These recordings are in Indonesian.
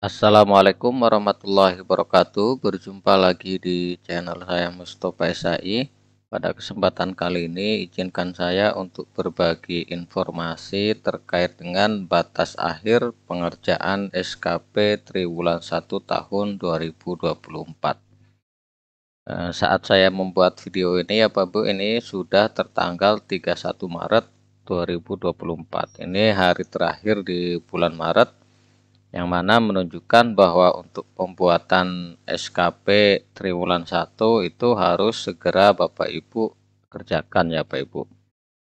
Assalamualaikum warahmatullahi wabarakatuh Berjumpa lagi di channel saya Mustafa SAI Pada kesempatan kali ini izinkan saya untuk berbagi informasi terkait dengan batas akhir pengerjaan SKP Triwulan 1 tahun 2024 eh, Saat saya membuat video ini ya Pak bu? ini sudah tertanggal 31 Maret 2024 Ini hari terakhir di bulan Maret yang mana menunjukkan bahwa untuk pembuatan SKP triwulan 1 itu harus segera Bapak Ibu kerjakan ya Bapak Ibu.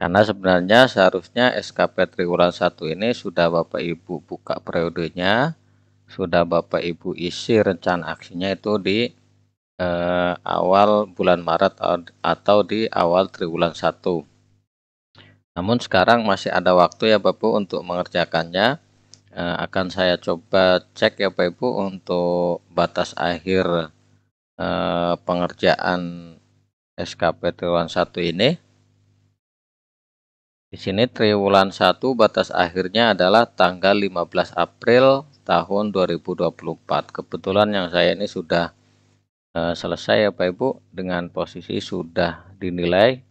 Karena sebenarnya seharusnya SKP triwulan 1 ini sudah Bapak Ibu buka periodenya, sudah Bapak Ibu isi rencana aksinya itu di eh, awal bulan Maret atau di awal triwulan 1. Namun sekarang masih ada waktu ya Bapak untuk mengerjakannya eh, akan saya coba cek ya pak Ibu untuk batas akhir eh, pengerjaan SKP Triwulan 1 ini. Di sini Triwulan 1 batas akhirnya adalah tanggal 15 April tahun 2024. Kebetulan yang saya ini sudah eh, selesai ya Pak Ibu dengan posisi sudah dinilai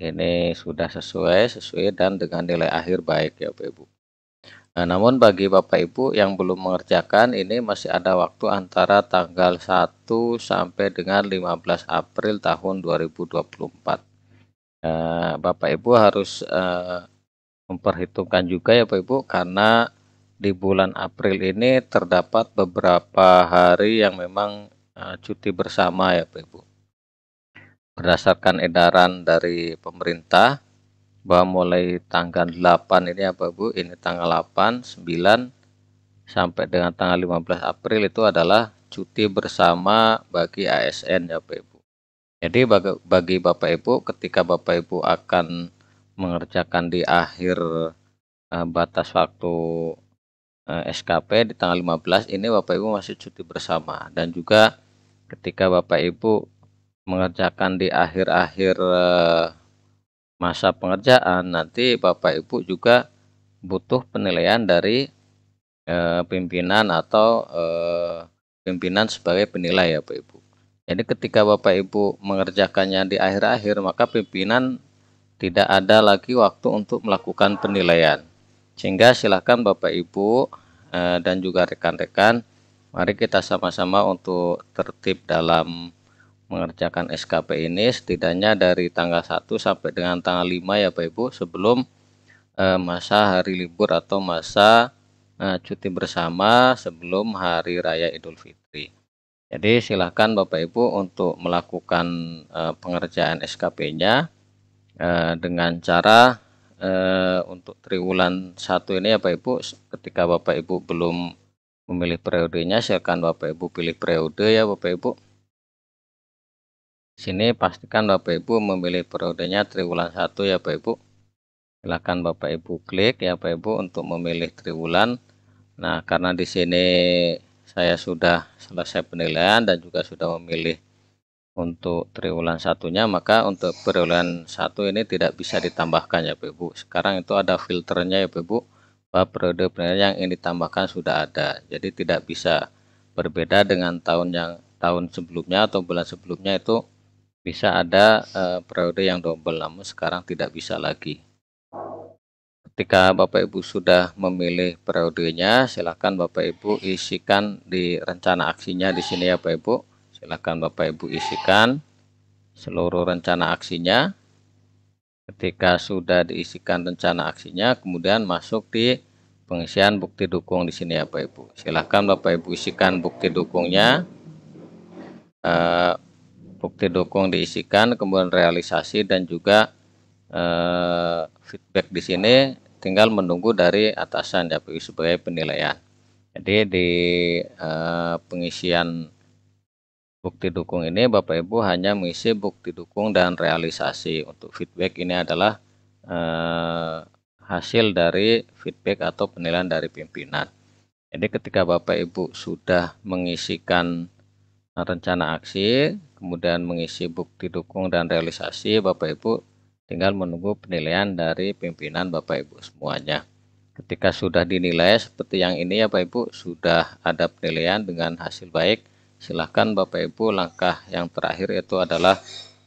ini sudah sesuai sesuai dan dengan nilai akhir baik ya pak Ibu. Nah, namun bagi Bapak Ibu yang belum mengerjakan ini masih ada waktu antara tanggal 1 sampai dengan 15 April tahun 2024. Nah, Bapak Ibu harus eh, memperhitungkan juga ya Bapak Ibu karena di bulan April ini terdapat beberapa hari yang memang eh, cuti bersama ya Bapak Ibu. Berdasarkan edaran dari pemerintah bahwa mulai tanggal 8 ini apa Bu ini tanggal 8 9 sampai dengan tanggal 15 April itu adalah cuti bersama bagi ASN ya Bapak Ibu jadi bagi, Bapak Ibu ketika Bapak Ibu akan mengerjakan di akhir eh, batas waktu eh, SKP di tanggal 15 ini Bapak Ibu masih cuti bersama dan juga ketika Bapak Ibu mengerjakan di akhir-akhir uh, masa pengerjaan nanti Bapak Ibu juga butuh penilaian dari e, pimpinan atau e, pimpinan sebagai penilai ya Bapak Ibu. Jadi ketika Bapak Ibu mengerjakannya di akhir-akhir maka pimpinan tidak ada lagi waktu untuk melakukan penilaian. Sehingga silahkan Bapak Ibu e, dan juga rekan-rekan mari kita sama-sama untuk tertib dalam mengerjakan SKP ini setidaknya dari tanggal 1 sampai dengan tanggal 5 ya Bapak Ibu sebelum eh, masa hari libur atau masa eh, cuti bersama sebelum hari raya Idul Fitri. Jadi silahkan Bapak Ibu untuk melakukan eh, pengerjaan SKP-nya eh, dengan cara eh, untuk triwulan satu ini ya Bapak Ibu ketika Bapak Ibu belum memilih periodenya silahkan Bapak Ibu pilih periode ya Bapak Ibu sini pastikan Bapak Ibu memilih periodenya triwulan 1 ya Bapak Ibu. Silakan Bapak Ibu klik ya Bapak Ibu untuk memilih triwulan. Nah, karena di sini saya sudah selesai penilaian dan juga sudah memilih untuk triwulan satunya, maka untuk periwulan satu ini tidak bisa ditambahkan ya Bapak Ibu. Sekarang itu ada filternya ya Bapak Ibu. Bahwa periode penilaian yang ini ditambahkan sudah ada. Jadi tidak bisa berbeda dengan tahun yang tahun sebelumnya atau bulan sebelumnya itu bisa ada uh, periode yang double namun sekarang tidak bisa lagi ketika Bapak Ibu sudah memilih periodenya silakan Bapak Ibu isikan di rencana aksinya di sini ya Bapak Ibu Silakan Bapak Ibu isikan seluruh rencana aksinya ketika sudah diisikan rencana aksinya kemudian masuk di pengisian bukti dukung di sini ya Bapak Ibu Silakan Bapak Ibu isikan bukti dukungnya uh, bukti dukung diisikan kemudian realisasi dan juga eh, feedback di sini tinggal menunggu dari atasan ya, KPU sebagai penilaian jadi di eh, pengisian bukti dukung ini Bapak Ibu hanya mengisi bukti dukung dan realisasi untuk feedback ini adalah eh, hasil dari feedback atau penilaian dari pimpinan jadi ketika Bapak Ibu sudah mengisikan rencana aksi kemudian mengisi bukti dukung dan realisasi Bapak Ibu tinggal menunggu penilaian dari pimpinan Bapak Ibu semuanya. Ketika sudah dinilai seperti yang ini ya Bapak Ibu sudah ada penilaian dengan hasil baik silahkan Bapak Ibu langkah yang terakhir itu adalah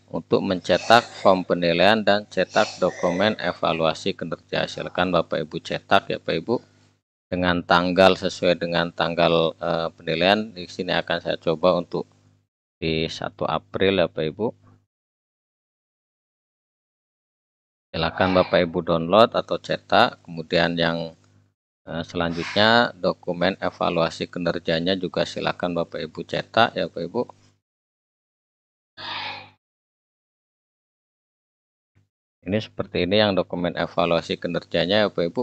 untuk mencetak form penilaian dan cetak dokumen evaluasi kinerja silakan Bapak Ibu cetak ya bapak Ibu dengan tanggal sesuai dengan tanggal e, penilaian di sini akan saya coba untuk di 1 April ya Bapak Ibu silakan Bapak Ibu download atau cetak kemudian yang eh, selanjutnya dokumen evaluasi kinerjanya juga silakan Bapak Ibu cetak ya Bapak Ibu ini seperti ini yang dokumen evaluasi kinerjanya ya Bapak Ibu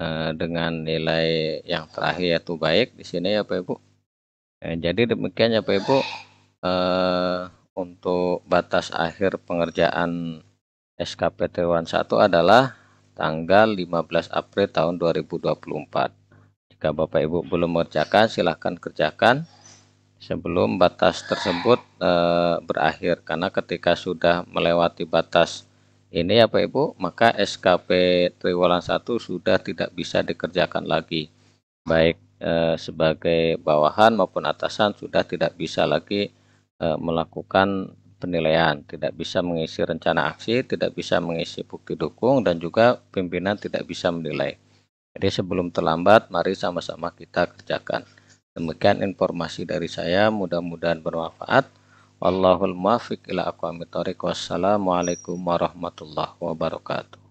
eh, dengan nilai yang terakhir yaitu baik di sini ya Bapak Ibu eh, jadi demikian ya Bapak Ibu eh, untuk batas akhir pengerjaan SKPT Wan 1 adalah tanggal 15 April tahun 2024. Jika Bapak Ibu belum mengerjakan, silahkan kerjakan sebelum batas tersebut e, berakhir. Karena ketika sudah melewati batas ini ya Pak Ibu, maka SKP Triwulan 1 sudah tidak bisa dikerjakan lagi. Baik e, sebagai bawahan maupun atasan sudah tidak bisa lagi Eh, melakukan penilaian, tidak bisa mengisi rencana aksi, tidak bisa mengisi bukti dukung, dan juga pimpinan tidak bisa menilai. Jadi sebelum terlambat, mari sama-sama kita kerjakan. Demikian informasi dari saya, mudah-mudahan bermanfaat. Wallahul muafiq ila aqwamit thoriq. Wassalamualaikum warahmatullahi wabarakatuh.